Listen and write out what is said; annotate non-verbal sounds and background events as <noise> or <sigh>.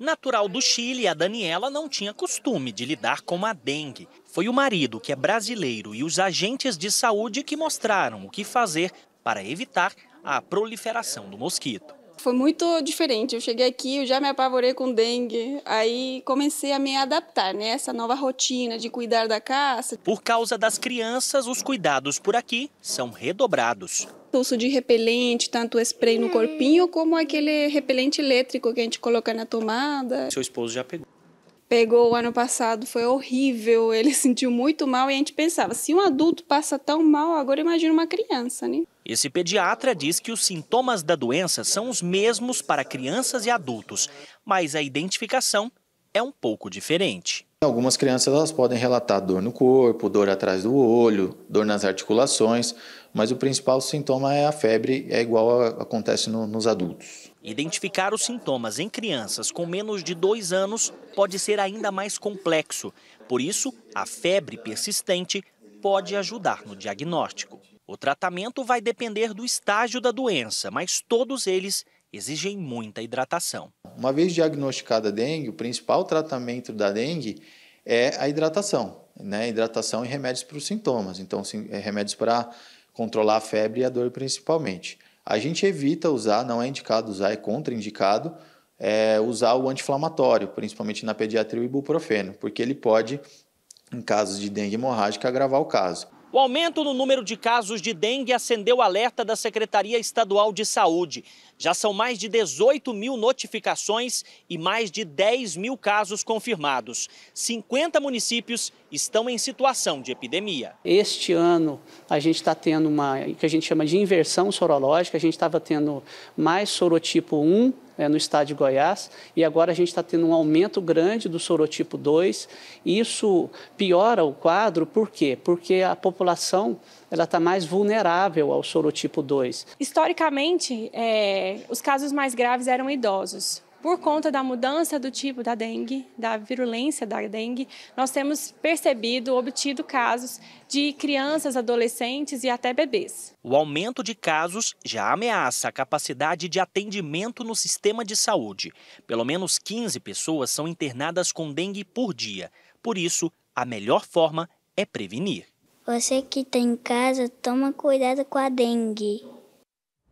Natural do Chile, a Daniela não tinha costume de lidar com a dengue. Foi o marido, que é brasileiro, e os agentes de saúde que mostraram o que fazer para evitar a proliferação do mosquito foi muito diferente. Eu cheguei aqui, eu já me apavorei com dengue, aí comecei a me adaptar, né? Essa nova rotina de cuidar da caça. Por causa das crianças, os cuidados por aqui são redobrados uso de repelente, tanto spray no corpinho como aquele repelente elétrico que a gente coloca na tomada. Seu esposo já pegou pegou o ano passado, foi horrível, ele <laughs> sentiu muito mal e a gente pensava, se um adulto passa tão mal, agora imagina uma criança, né? Esse pediatra diz que os sintomas da doença são os mesmos para crianças e adultos, mas a identificação é um pouco diferente. Algumas crianças elas podem relatar dor no corpo, dor atrás do olho, dor nas articulações, mas o principal sintoma é a febre, é igual a, acontece no, nos adultos. Identificar os sintomas em crianças com menos de dois anos pode ser ainda mais complexo. Por isso, a febre persistente pode ajudar no diagnóstico. O tratamento vai depender do estágio da doença, mas todos eles exigem muita hidratação. Uma vez diagnosticada a dengue, o principal tratamento da dengue é a hidratação, né? Hidratação e remédios para os sintomas. Então, sim, é remédios para controlar a febre e a dor principalmente. A gente evita usar, não é indicado usar, é contraindicado é, usar o anti-inflamatório, principalmente na pediatria o ibuprofeno, porque ele pode, em casos de dengue hemorrágica, agravar o caso. O aumento no número de casos de dengue acendeu o alerta da Secretaria Estadual de Saúde. Já são mais de 18 mil notificações e mais de 10 mil casos confirmados. 50 municípios estão em situação de epidemia. Este ano a gente está tendo uma que a gente chama de inversão sorológica, a gente estava tendo mais sorotipo 1 é, no estado de Goiás e agora a gente está tendo um aumento grande do sorotipo 2. Isso piora o quadro, por quê? Porque a população ela está mais vulnerável ao sorotipo 2. Historicamente, é, os casos mais graves eram idosos por conta da mudança do tipo da dengue, da virulência da dengue, nós temos percebido, obtido casos de crianças, adolescentes e até bebês. O aumento de casos já ameaça a capacidade de atendimento no sistema de saúde. Pelo menos 15 pessoas são internadas com dengue por dia. Por isso, a melhor forma é prevenir. Você que está em casa, toma cuidado com a dengue.